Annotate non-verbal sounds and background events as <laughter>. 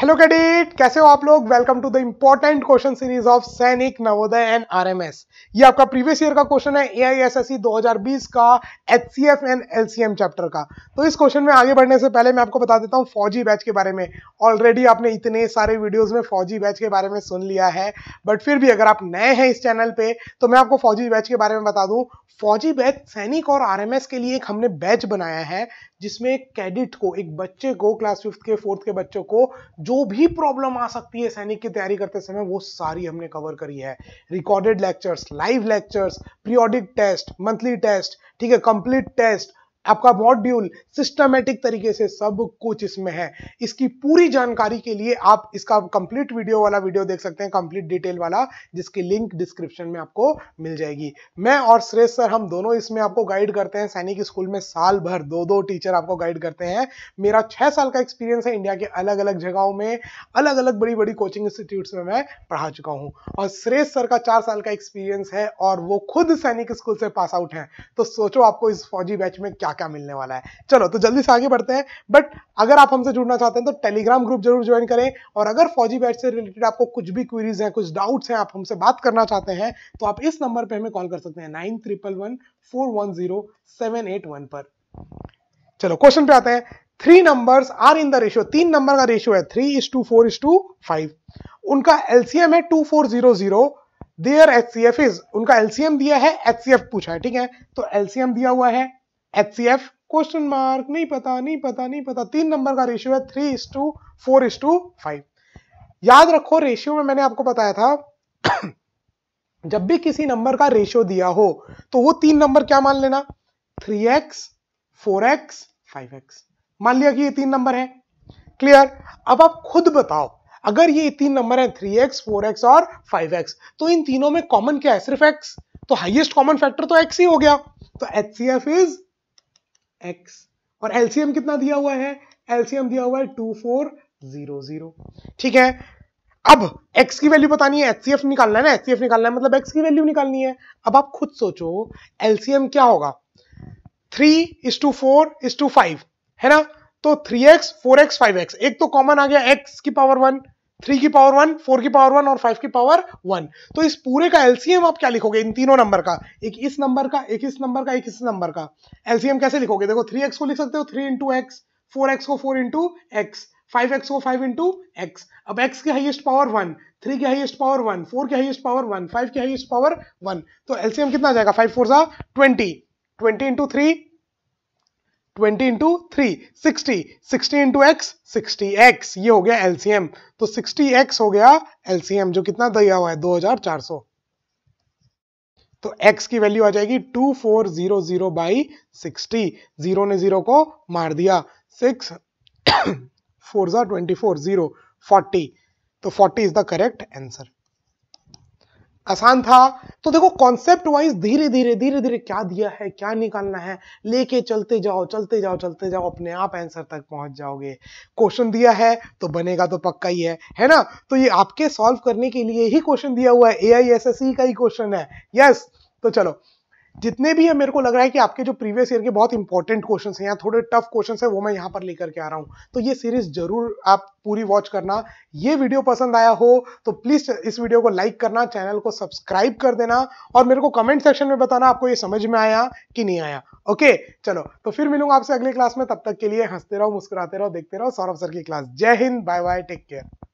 hello cadet कैसे हो आप लोग welcome to the important question series of Sainik Navodaya and RMS ये आपका प्रीवियस ईयर का क्वेश्चन है एआईएसएससी e 2020 का एचसीएफ एंड एलसीएम चैप्टर का तो इस क्वेश्चन में आगे बढ़ने से पहले मैं आपको बता देता हूँ फौजी बैच के बारे में ऑलरेडी आपने इतने सारे वीडियोज में फौजी बैच के बारे में सुन लिया है बट फिर भी अगर आप नए हैं इस चैनल पर तो मैं आपको फौजी बैच के बारे में बता दूँ फौजी बैच सैनिक और आर के लिए एक हमने बैच बनाया है जिसमें एक कैडेट को एक बच्चे को क्लास फिफ्थ के फोर्थ के बच्चों को जो भी प्रॉब्लम आ सकती है सैनिक की तैयारी करते समय वो सारी हमने कवर करी है recorded lectures live lectures periodic test monthly test ठीक है कंप्लीट टेस्ट आपका मॉड्यूल सिस्टमेटिक तरीके से सब कुछ इसमें है इसकी पूरी जानकारी के लिए आप इसका कंप्लीट वीडियो वाला वीडियो देख सकते हैं कंप्लीट डिटेल वाला जिसकी लिंक डिस्क्रिप्शन में आपको मिल जाएगी मैं और श्रेष सर हम दोनों इसमें आपको गाइड करते हैं सैनिक स्कूल में साल भर दो दो टीचर आपको गाइड करते हैं मेरा छह साल का एक्सपीरियंस है इंडिया के अलग अलग जगहों में अलग अलग बड़ी बड़ी कोचिंग इंस्टीट्यूट में मैं पढ़ा चुका हूँ और श्रेष सर का चार साल का एक्सपीरियंस है और वो खुद सैनिक स्कूल से पास आउट है तो सोचो आपको इस फौजी बैच में क्या क्या मिलने वाला है चलो तो जल्दी से आगे बढ़ते हैं बट अगर आप हमसे जुड़ना चाहते हैं तो टेलीग्राम ग्रुप जरूर ज्वाइन करें और अगर फौजी बैच से रिलेटेड आपको कुछ भी क्वेरीज हैं कुछ डाउट्स हैं आप हमसे बात करना चाहते हैं तो आप इस नंबर पर हमें कॉल कर सकते हैं nine triple one four one zero seven eight one पर चलो क्वेश्चन पे आते हैं three number are in the ratio तीन नंबर का रेशियो है three is to four is to five उनका एलसीएम है two four zero zero there H C F is उनका एलसीएम दिया है एच सी एफ पूछा है ठीक है तो एलसीएम दिया हुआ है एच क्वेश्चन मार्क नहीं पता नहीं पता नहीं पता तीन नंबर का रेशियो है three is to four is to five याद रखो रेशियो में मैंने आपको बताया था <coughs> जब भी किसी नंबर का रेशियो दिया हो तो वो तीन नंबर क्या मान लेना three x four x five x मान लिया कि ये तीन नंबर है क्लियर अब आप खुद बताओ अगर ये तीन नंबर है थ्री एक्स फोर एक्स और फाइव एक्स तो इन तीनों में कॉमन क्या है सिर्फ एक्स तो हाइएस्ट कॉमन फैक्टर तो एक्स ही हो गया तो H C F is x और एलसीएम कितना दिया हुआ है एलसीएम दिया हुआ है टू फोर जीरो जीरो ठीक है अब x की वैल्यू बतानी है एचसीएफ निकालना है ना एचसीएफ निकालना है मतलब x की वैल्यू निकालनी है अब आप खुद सोचो एलसीएम क्या होगा three is to four is to five है ना तो three x four x five x एक तो कॉमन आ गया x की पावर वन थ्री की पावर वन फोर की पावर वन और फाइव की पावर वन तो इस पूरे का एलसीएम आप क्या लिखोगे इन तीनों नंबर का एक इस नंबर का एक इस नंबर का एक इस नंबर का एलसीएम कैसे लिखोगे देखो थ्री एक्स को लिख सकते हो three into x four x को four into x five x को फाइव इंटू एक्स अब एक्स की हाइएस्ट पावर वन थ्री की हाइएस्ट पावर वन फोर की हाइएस्ट पावर वन फाइव की हाइएस्ट पावर वन तो एलसीएम कितना जाएगा फाइव फोर सा twenty twenty into three twenty into three sixty sixty into x sixty x ये हो गया एलसीएम तो सिक्सटी एक्स हो गया एलसीएम जो कितना दिया हुआ है दो हजार चार सौ तो x की वैल्यू आ जाएगी two four zero zero by sixty zero ने जीरो को मार दिया सिक्स <coughs> फोर जार ट्वेंटी फोर जीरो फोर्टी तो forty is the correct answer आसान था तो देखो कॉन्सेप्ट वाइज धीरे धीरे धीरे धीरे क्या दिया है क्या निकालना है लेके चलते जाओ चलते जाओ चलते जाओ अपने आप आंसर तक पहुंच जाओगे क्वेश्चन दिया है तो बनेगा तो पक्का ही है है ना तो ये आपके सॉल्व करने के लिए ही क्वेश्चन दिया हुआ है ए आई एस एस का ही क्वेश्चन है यस तो चलो जितने भी है मेरे को लग रहा है कि आपके जो प्रीवियस ईयर के बहुत इंपॉर्टेंट क्वेश्चन हैं या थोड़े टफ क्वेश्चन है वो मैं यहाँ पर लेकर के आ रहा हूँ तो ये सीरीज जरूर आप पूरी वॉच करना ये वीडियो पसंद आया हो तो प्लीज इस वीडियो को लाइक करना चैनल को सब्सक्राइब कर देना और मेरे को कमेंट सेक्शन में बताना आपको ये समझ में आया कि नहीं आया ओके चलो तो फिर मिलूंगा आपसे अगले क्लास में तब तक के लिए हंसते रहो मुस्कुराते रहो देखते रहो सौरभ सर की क्लास जय हिंद बाय बाय टेक केयर